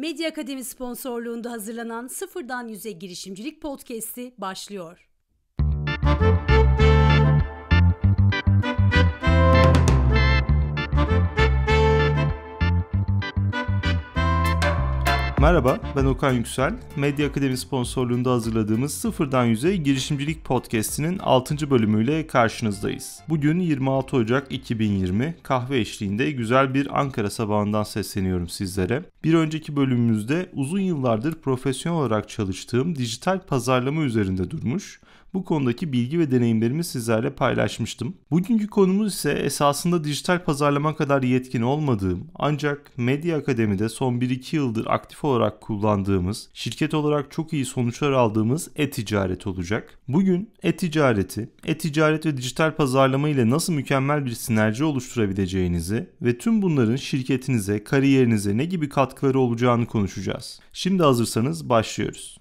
Medya Akademi sponsorluğunda hazırlanan Sıfırdan Yüze Girişimcilik Podcast'i başlıyor. Merhaba, ben Okan Yüksel. Medya Akademi sponsorluğunda hazırladığımız Sıfırdan Yüze Girişimcilik Podcast'inin 6. bölümüyle karşınızdayız. Bugün 26 Ocak 2020 kahve eşliğinde güzel bir Ankara sabahından sesleniyorum sizlere. Bir önceki bölümümüzde uzun yıllardır profesyonel olarak çalıştığım dijital pazarlama üzerinde durmuş bu konudaki bilgi ve deneyimlerimi sizlerle paylaşmıştım. Bugünkü konumuz ise esasında dijital pazarlama kadar yetkin olmadığım ancak Medya Akademi'de son 1-2 yıldır aktif olarak kullandığımız, şirket olarak çok iyi sonuçlar aldığımız e-ticaret olacak. Bugün e-ticareti, e-ticaret ve dijital pazarlama ile nasıl mükemmel bir sinerji oluşturabileceğinizi ve tüm bunların şirketinize, kariyerinize ne gibi katkıları olacağını konuşacağız. Şimdi hazırsanız başlıyoruz.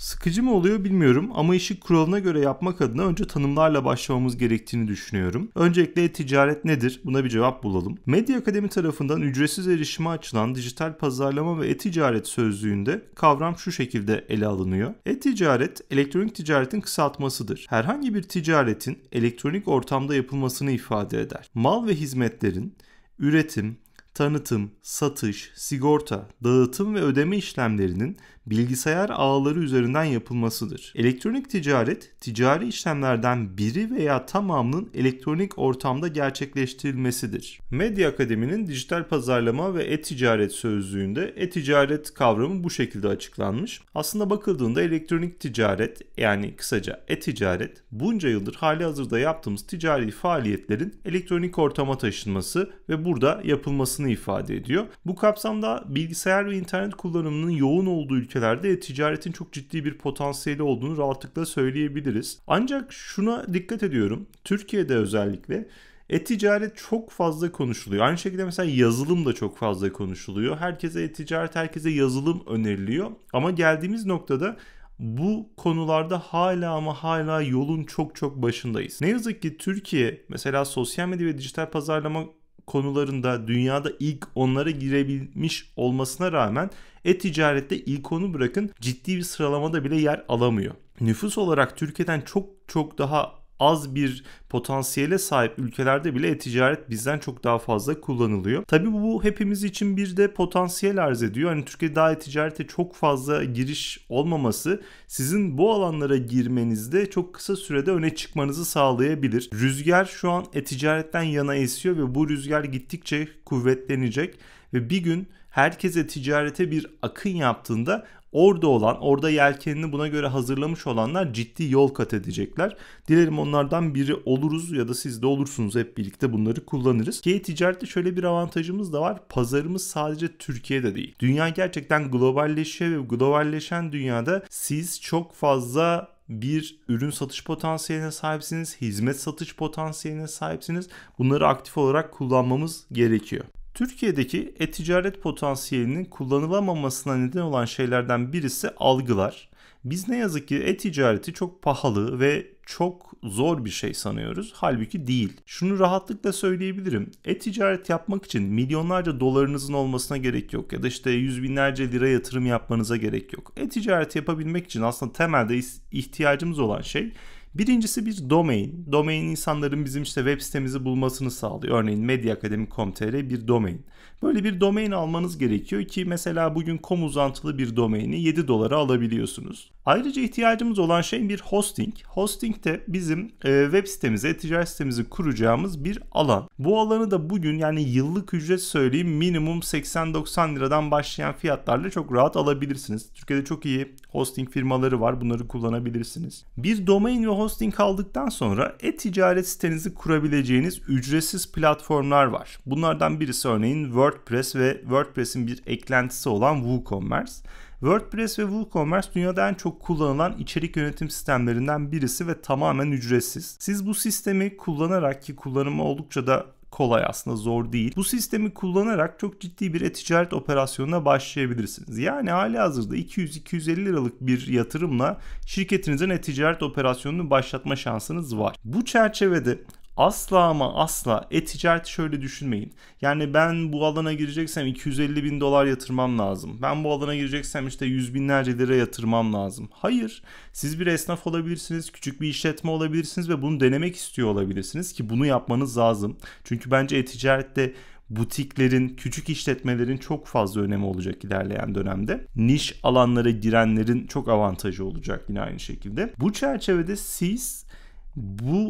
Sıkıcı mı oluyor bilmiyorum ama işi kuralına göre yapmak adına önce tanımlarla başlamamız gerektiğini düşünüyorum. Öncelikle ticaret nedir? Buna bir cevap bulalım. Medya Akademi tarafından ücretsiz erişime açılan dijital pazarlama ve e-ticaret sözlüğünde kavram şu şekilde ele alınıyor. E-ticaret, elektronik ticaretin kısaltmasıdır. Herhangi bir ticaretin elektronik ortamda yapılmasını ifade eder. Mal ve hizmetlerin üretim, tanıtım, satış, sigorta, dağıtım ve ödeme işlemlerinin bilgisayar ağları üzerinden yapılmasıdır. Elektronik ticaret, ticari işlemlerden biri veya tamamının elektronik ortamda gerçekleştirilmesidir. Medya Akademi'nin dijital pazarlama ve e-ticaret sözlüğünde e-ticaret kavramı bu şekilde açıklanmış. Aslında bakıldığında elektronik ticaret yani kısaca e-ticaret bunca yıldır hali hazırda yaptığımız ticari faaliyetlerin elektronik ortama taşınması ve burada yapılmasını ifade ediyor. Bu kapsamda bilgisayar ve internet kullanımının yoğun olduğu ülkeler ülkelerde ticaretin çok ciddi bir potansiyeli olduğunu rahatlıkla söyleyebiliriz. Ancak şuna dikkat ediyorum. Türkiye'de özellikle e-ticaret çok fazla konuşuluyor. Aynı şekilde mesela yazılım da çok fazla konuşuluyor. Herkese e-ticaret, herkese yazılım öneriliyor. Ama geldiğimiz noktada bu konularda hala ama hala yolun çok çok başındayız. Ne yazık ki Türkiye mesela sosyal medya ve dijital pazarlama konularında dünyada ilk onlara girebilmiş olmasına rağmen e-ticarette ilk onu bırakın ciddi bir sıralamada bile yer alamıyor. Nüfus olarak Türkiye'den çok çok daha az bir potansiyele sahip ülkelerde bile e-ticaret bizden çok daha fazla kullanılıyor. Tabi bu hepimiz için bir de potansiyel arz ediyor. Hani Türkiye'de daha e-ticarete çok fazla giriş olmaması sizin bu alanlara girmenizde çok kısa sürede öne çıkmanızı sağlayabilir. Rüzgar şu an e-ticaretten yana esiyor ve bu rüzgar gittikçe kuvvetlenecek ve bir gün herkese ticarete bir akın yaptığında orada olan, orada yelkenini buna göre hazırlamış olanlar ciddi yol kat edecekler. Dilerim onlardan biri oluruz ya da siz de olursunuz. Hep birlikte bunları kullanırız. Ki ticarette şöyle bir avantajımız da var. Pazarımız sadece Türkiye'de değil. Dünya gerçekten globalleşiyor ve globalleşen dünyada siz çok fazla bir ürün satış potansiyeline sahipsiniz, hizmet satış potansiyeline sahipsiniz. Bunları aktif olarak kullanmamız gerekiyor. Türkiye'deki e-ticaret potansiyelinin kullanılamamasına neden olan şeylerden birisi algılar. Biz ne yazık ki e-ticareti çok pahalı ve çok zor bir şey sanıyoruz. Halbuki değil. Şunu rahatlıkla söyleyebilirim. E-ticaret yapmak için milyonlarca dolarınızın olmasına gerek yok. Ya da işte yüz binlerce lira yatırım yapmanıza gerek yok. E-ticaret yapabilmek için aslında temelde ihtiyacımız olan şey Birincisi bir domain. Domain insanların bizim işte web sitemizi bulmasını sağlıyor. Örneğin medyaakademik.com.tr bir domain. Böyle bir domain almanız gerekiyor ki mesela bugün com uzantılı bir domaini 7 dolara alabiliyorsunuz. Ayrıca ihtiyacımız olan şey bir hosting. Hosting de bizim e, web sitemizi, e-ticaret sitemizi kuracağımız bir alan. Bu alanı da bugün yani yıllık ücret söyleyeyim minimum 80-90 liradan başlayan fiyatlarla çok rahat alabilirsiniz. Türkiye'de çok iyi hosting firmaları var. Bunları kullanabilirsiniz. Bir domain ve hosting aldıktan sonra e-ticaret sitenizi kurabileceğiniz ücretsiz platformlar var. Bunlardan birisi örneğin WordPress ve WordPress'in bir eklentisi olan WooCommerce. WordPress ve WooCommerce dünyada en çok kullanılan içerik yönetim sistemlerinden birisi ve tamamen ücretsiz. Siz bu sistemi kullanarak ki kullanımı oldukça da kolay aslında zor değil. Bu sistemi kullanarak çok ciddi bir e-ticaret operasyonuna başlayabilirsiniz. Yani hali hazırda 200-250 liralık bir yatırımla şirketinizin e-ticaret operasyonunu başlatma şansınız var. Bu çerçevede asla ama asla e-ticaret şöyle düşünmeyin. Yani ben bu alana gireceksem 250 bin dolar yatırmam lazım. Ben bu alana gireceksem işte yüz binlerce lira yatırmam lazım. Hayır. Siz bir esnaf olabilirsiniz, küçük bir işletme olabilirsiniz ve bunu denemek istiyor olabilirsiniz ki bunu yapmanız lazım. Çünkü bence e-ticarette butiklerin, küçük işletmelerin çok fazla önemi olacak ilerleyen dönemde. Niş alanlara girenlerin çok avantajı olacak yine aynı şekilde. Bu çerçevede siz bu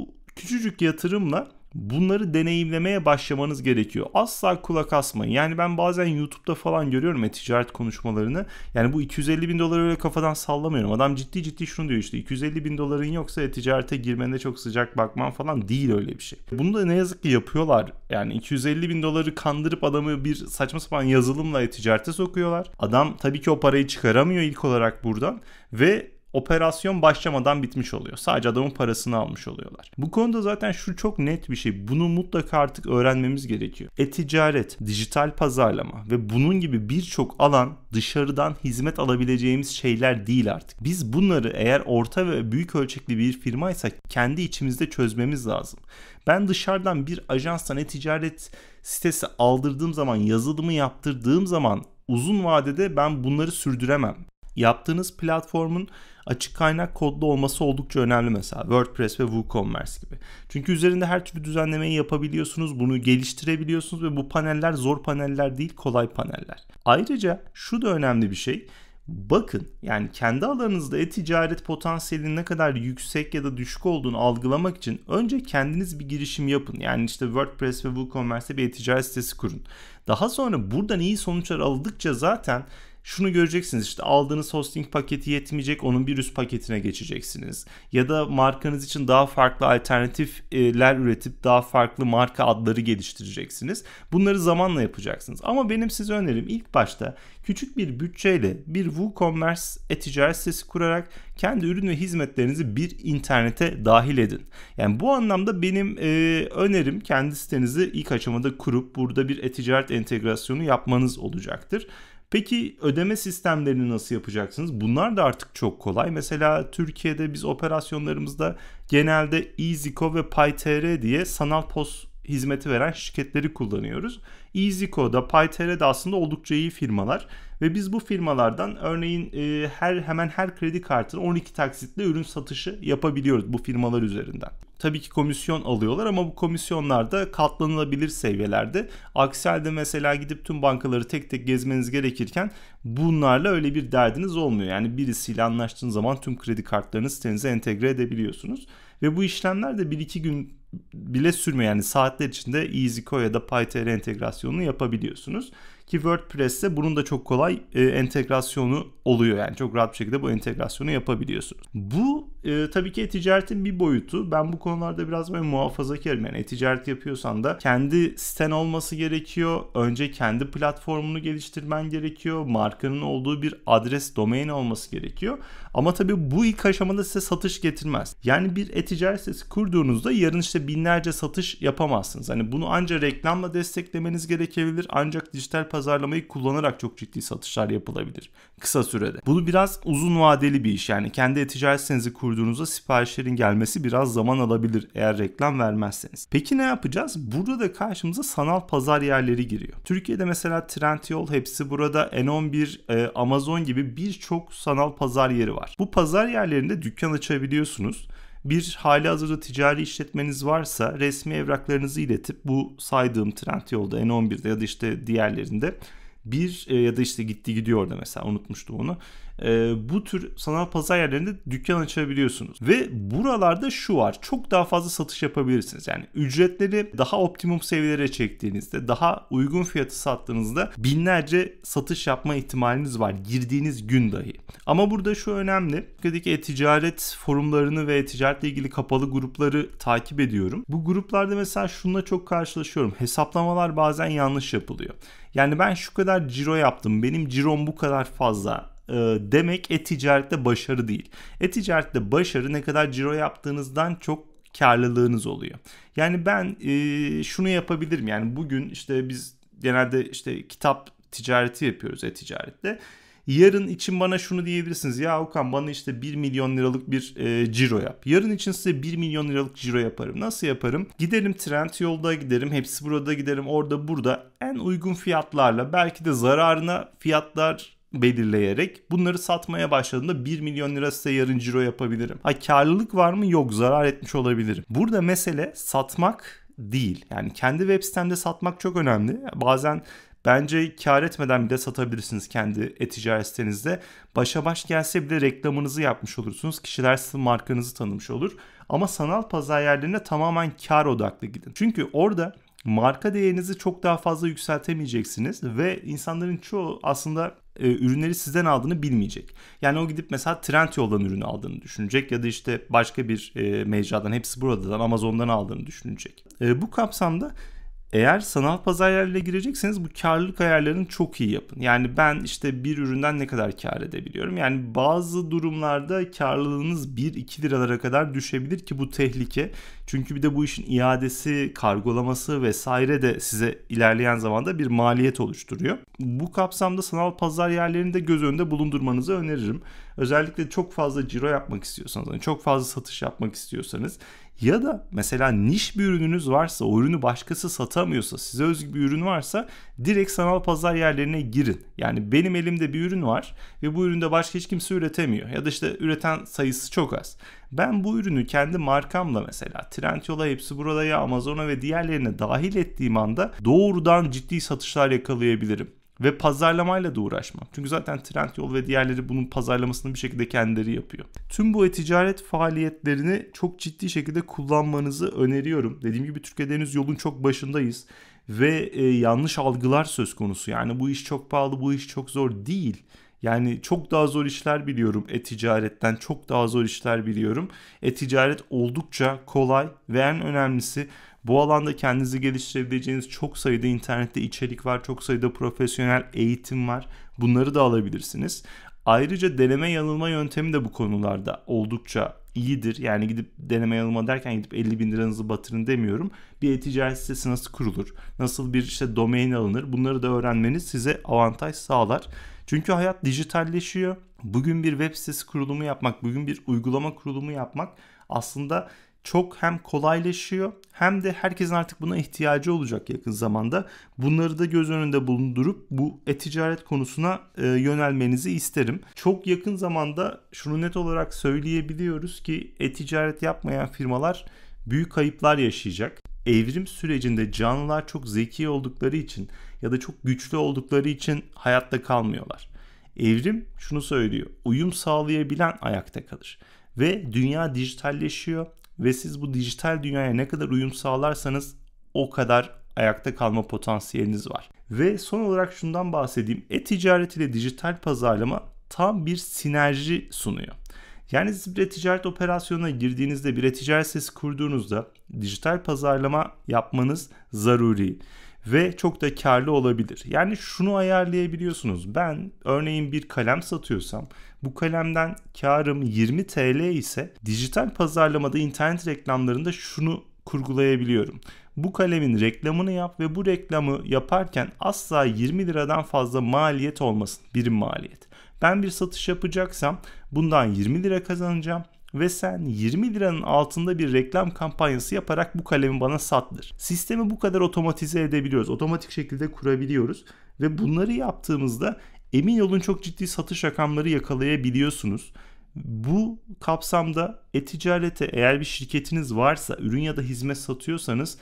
küçücük yatırımla bunları deneyimlemeye başlamanız gerekiyor. Asla kulak asmayın. Yani ben bazen YouTube'da falan görüyorum ya ticaret konuşmalarını. Yani bu 250 bin doları öyle kafadan sallamıyorum. Adam ciddi ciddi şunu diyor işte 250 bin doların yoksa ya, ticarete girmene çok sıcak bakman falan değil öyle bir şey. Bunu da ne yazık ki yapıyorlar. Yani 250 bin doları kandırıp adamı bir saçma sapan yazılımla ticarete sokuyorlar. Adam tabii ki o parayı çıkaramıyor ilk olarak buradan ve operasyon başlamadan bitmiş oluyor. Sadece adamın parasını almış oluyorlar. Bu konuda zaten şu çok net bir şey. Bunu mutlaka artık öğrenmemiz gerekiyor. E-ticaret, dijital pazarlama ve bunun gibi birçok alan dışarıdan hizmet alabileceğimiz şeyler değil artık. Biz bunları eğer orta ve büyük ölçekli bir firmaysak kendi içimizde çözmemiz lazım. Ben dışarıdan bir ajanstan e-ticaret sitesi aldırdığım zaman, yazılımı yaptırdığım zaman uzun vadede ben bunları sürdüremem. Yaptığınız platformun açık kaynak kodlu olması oldukça önemli mesela WordPress ve WooCommerce gibi. Çünkü üzerinde her türlü düzenlemeyi yapabiliyorsunuz, bunu geliştirebiliyorsunuz ve bu paneller zor paneller değil, kolay paneller. Ayrıca şu da önemli bir şey. Bakın yani kendi alanınızda e-ticaret potansiyelinin ne kadar yüksek ya da düşük olduğunu algılamak için önce kendiniz bir girişim yapın. Yani işte WordPress ve WooCommerce'de bir e-ticaret sitesi kurun. Daha sonra buradan iyi sonuçlar aldıkça zaten şunu göreceksiniz işte aldığınız hosting paketi yetmeyecek onun bir üst paketine geçeceksiniz. Ya da markanız için daha farklı alternatifler üretip daha farklı marka adları geliştireceksiniz. Bunları zamanla yapacaksınız. Ama benim size önerim ilk başta küçük bir bütçeyle bir WooCommerce e-ticaret sitesi kurarak kendi ürün ve hizmetlerinizi bir internete dahil edin. Yani bu anlamda benim e, önerim kendi sitenizi ilk aşamada kurup burada bir e-ticaret entegrasyonu yapmanız olacaktır. Peki ödeme sistemlerini nasıl yapacaksınız? Bunlar da artık çok kolay. Mesela Türkiye'de biz operasyonlarımızda genelde EasyCo ve PayTR diye sanal pos hizmeti veren şirketleri kullanıyoruz. EasyCo'da, PayTR'de aslında oldukça iyi firmalar ve biz bu firmalardan örneğin e, her hemen her kredi kartını 12 taksitle ürün satışı yapabiliyoruz bu firmalar üzerinden tabii ki komisyon alıyorlar ama bu komisyonlar da katlanılabilir seviyelerde. Aksi halde mesela gidip tüm bankaları tek tek gezmeniz gerekirken bunlarla öyle bir derdiniz olmuyor. Yani birisiyle anlaştığınız zaman tüm kredi kartlarını sitenize entegre edebiliyorsunuz. Ve bu işlemler de 1-2 gün bile sürmüyor. Yani saatler içinde EasyCo ya da PyTR entegrasyonunu yapabiliyorsunuz. Ki WordPress'te bunun da çok kolay e, entegrasyonu oluyor. Yani çok rahat bir şekilde bu entegrasyonu yapabiliyorsunuz. Bu e, tabii ki e-ticaretin bir boyutu. Ben bu konularda biraz böyle muhafazakarım. Yani e-ticaret yapıyorsan da kendi siten olması gerekiyor. Önce kendi platformunu geliştirmen gerekiyor. Markanın olduğu bir adres, domain olması gerekiyor. Ama tabii bu ilk aşamada size satış getirmez. Yani bir e-ticaret sitesi kurduğunuzda yarın işte binlerce satış yapamazsınız. Hani bunu ancak reklamla desteklemeniz gerekebilir. Ancak dijital pazarlamayı kullanarak çok ciddi satışlar yapılabilir kısa sürede. Bunu biraz uzun vadeli bir iş yani kendi e-ticaret sitenizi kur kurduğunuzda siparişlerin gelmesi biraz zaman alabilir eğer reklam vermezseniz. Peki ne yapacağız? Burada da karşımıza sanal pazar yerleri giriyor. Türkiye'de mesela Trendyol hepsi burada N11, e, Amazon gibi birçok sanal pazar yeri var. Bu pazar yerlerinde dükkan açabiliyorsunuz. Bir hali hazırda ticari işletmeniz varsa resmi evraklarınızı iletip bu saydığım Trendyol'da N11'de ya da işte diğerlerinde bir e, ya da işte gitti gidiyor orada mesela unutmuştu onu e, bu tür sanal pazar yerlerinde dükkan açabiliyorsunuz. Ve buralarda şu var. Çok daha fazla satış yapabilirsiniz. Yani ücretleri daha optimum seviyelere çektiğinizde, daha uygun fiyatı sattığınızda binlerce satış yapma ihtimaliniz var. Girdiğiniz gün dahi. Ama burada şu önemli. Türkiye'deki e-ticaret forumlarını ve e-ticaretle ilgili kapalı grupları takip ediyorum. Bu gruplarda mesela şununla çok karşılaşıyorum. Hesaplamalar bazen yanlış yapılıyor. Yani ben şu kadar ciro yaptım. Benim cirom bu kadar fazla e, demek e-ticarette başarı değil. E-ticarette başarı ne kadar ciro yaptığınızdan çok karlılığınız oluyor. Yani ben e, şunu yapabilirim. Yani bugün işte biz genelde işte kitap ticareti yapıyoruz e-ticarette. Yarın için bana şunu diyebilirsiniz. Ya Okan bana işte 1 milyon liralık bir e, ciro yap. Yarın için size 1 milyon liralık ciro yaparım. Nasıl yaparım? Giderim trend yolda giderim. Hepsi burada giderim. Orada burada en uygun fiyatlarla belki de zararına fiyatlar belirleyerek bunları satmaya başladığında 1 milyon lira size yarın ciro yapabilirim. Ha karlılık var mı? Yok zarar etmiş olabilirim. Burada mesele satmak değil. Yani kendi web sitemde satmak çok önemli. Bazen Bence kar etmeden bile satabilirsiniz kendi e-ticaret sitenizde. Başa baş gelse bile reklamınızı yapmış olursunuz. Kişiler sizin markanızı tanımış olur. Ama sanal pazar yerlerine tamamen kar odaklı gidin. Çünkü orada marka değerinizi çok daha fazla yükseltemeyeceksiniz ve insanların çoğu aslında e, ürünleri sizden aldığını bilmeyecek. Yani o gidip mesela Trendyol'dan ürünü aldığını düşünecek ya da işte başka bir e, mecradan hepsi buradan Amazon'dan aldığını düşünecek. E, bu kapsamda eğer sanal pazar yerlerine girecekseniz bu karlılık ayarlarını çok iyi yapın. Yani ben işte bir üründen ne kadar kar edebiliyorum? Yani bazı durumlarda karlılığınız 1-2 liralara kadar düşebilir ki bu tehlike. Çünkü bir de bu işin iadesi, kargolaması vesaire de size ilerleyen zamanda bir maliyet oluşturuyor. Bu kapsamda sanal pazar yerlerini de göz önünde bulundurmanızı öneririm. Özellikle çok fazla ciro yapmak istiyorsanız, yani çok fazla satış yapmak istiyorsanız ya da mesela niş bir ürününüz varsa, o ürünü başkası satamıyorsa, size özgü bir ürün varsa direkt sanal pazar yerlerine girin. Yani benim elimde bir ürün var ve bu üründe başka hiç kimse üretemiyor ya da işte üreten sayısı çok az. Ben bu ürünü kendi markamla mesela Trendyol'a, hepsi burada ya Amazon'a ve diğerlerine dahil ettiğim anda doğrudan ciddi satışlar yakalayabilirim ve pazarlamayla da uğraşmam. Çünkü zaten Trendyol ve diğerleri bunun pazarlamasını bir şekilde kendileri yapıyor. Tüm bu e-ticaret faaliyetlerini çok ciddi şekilde kullanmanızı öneriyorum. Dediğim gibi Türkiye'de henüz yolun çok başındayız ve e, yanlış algılar söz konusu. Yani bu iş çok pahalı, bu iş çok zor değil. Yani çok daha zor işler biliyorum e-ticaretten çok daha zor işler biliyorum. E-ticaret oldukça kolay ve en önemlisi bu alanda kendinizi geliştirebileceğiniz çok sayıda internette içerik var, çok sayıda profesyonel eğitim var. Bunları da alabilirsiniz. Ayrıca deneme yanılma yöntemi de bu konularda oldukça iyidir. Yani gidip deneme yanılma derken gidip 50 bin liranızı batırın demiyorum. Bir e-ticaret sitesi nasıl kurulur? Nasıl bir işte domain alınır? Bunları da öğrenmeniz size avantaj sağlar. Çünkü hayat dijitalleşiyor. Bugün bir web sitesi kurulumu yapmak, bugün bir uygulama kurulumu yapmak aslında çok hem kolaylaşıyor hem de herkesin artık buna ihtiyacı olacak yakın zamanda. Bunları da göz önünde bulundurup bu e-ticaret konusuna e, yönelmenizi isterim. Çok yakın zamanda şunu net olarak söyleyebiliyoruz ki e-ticaret yapmayan firmalar büyük kayıplar yaşayacak. Evrim sürecinde canlılar çok zeki oldukları için ya da çok güçlü oldukları için hayatta kalmıyorlar. Evrim şunu söylüyor. Uyum sağlayabilen ayakta kalır ve dünya dijitalleşiyor ve siz bu dijital dünyaya ne kadar uyum sağlarsanız o kadar ayakta kalma potansiyeliniz var. Ve son olarak şundan bahsedeyim. E-ticaret ile dijital pazarlama tam bir sinerji sunuyor. Yani siz bir ticaret operasyonuna girdiğinizde, bir ticaret sitesi kurduğunuzda dijital pazarlama yapmanız zaruri ve çok da karlı olabilir. Yani şunu ayarlayabiliyorsunuz. Ben örneğin bir kalem satıyorsam bu kalemden karım 20 TL ise dijital pazarlamada internet reklamlarında şunu kurgulayabiliyorum. Bu kalemin reklamını yap ve bu reklamı yaparken asla 20 liradan fazla maliyet olmasın. Birim maliyet. Ben bir satış yapacaksam bundan 20 lira kazanacağım ve sen 20 liranın altında bir reklam kampanyası yaparak bu kalemi bana sattır. Sistemi bu kadar otomatize edebiliyoruz. Otomatik şekilde kurabiliyoruz ve bunları yaptığımızda emin olun çok ciddi satış rakamları yakalayabiliyorsunuz. Bu kapsamda e-ticarete eğer bir şirketiniz varsa, ürün ya da hizmet satıyorsanız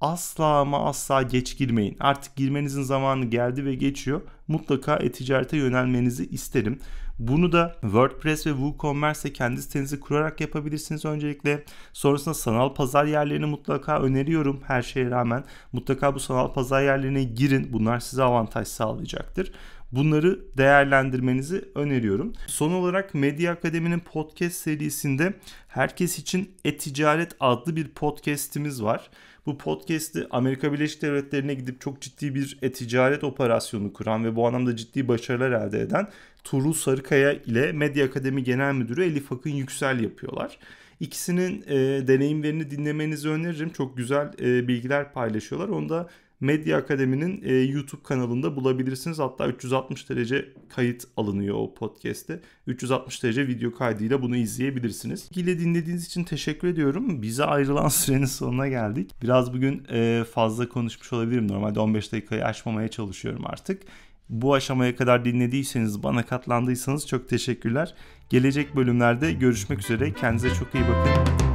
asla ama asla geç girmeyin. Artık girmenizin zamanı geldi ve geçiyor. Mutlaka e-ticarete yönelmenizi isterim. Bunu da WordPress ve WooCommerce'e kendi sitenizi kurarak yapabilirsiniz öncelikle. Sonrasında sanal pazar yerlerini mutlaka öneriyorum her şeye rağmen. Mutlaka bu sanal pazar yerlerine girin. Bunlar size avantaj sağlayacaktır. Bunları değerlendirmenizi öneriyorum. Son olarak Medya Akademi'nin podcast serisinde herkes için e-ticaret adlı bir podcast'imiz var bu podcast'i Amerika Birleşik Devletleri'ne gidip çok ciddi bir e-ticaret operasyonu kuran ve bu anlamda ciddi başarılar elde eden Tuğrul Sarıkaya ile Medya Akademi Genel Müdürü Elif Akın Yüksel yapıyorlar. İkisinin e, deneyimlerini dinlemenizi öneririm. Çok güzel e, bilgiler paylaşıyorlar. Onu da Medya Akademi'nin e, YouTube kanalında bulabilirsiniz. Hatta 360 derece kayıt alınıyor o podcast'te. 360 derece video kaydıyla bunu izleyebilirsiniz. İlgiyle dinlediğiniz için teşekkür ediyorum. Bize ayrılan sürenin sonuna geldik. Biraz bugün e, fazla konuşmuş olabilirim. Normalde 15 dakikayı aşmamaya çalışıyorum artık. Bu aşamaya kadar dinlediyseniz, bana katlandıysanız çok teşekkürler. Gelecek bölümlerde görüşmek üzere. Kendinize çok iyi bakın.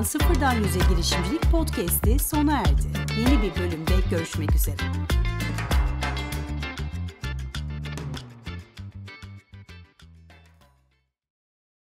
hazırlanan Sıfırdan Yüze Girişimcilik Podcast'i sona erdi. Yeni bir bölümde görüşmek üzere.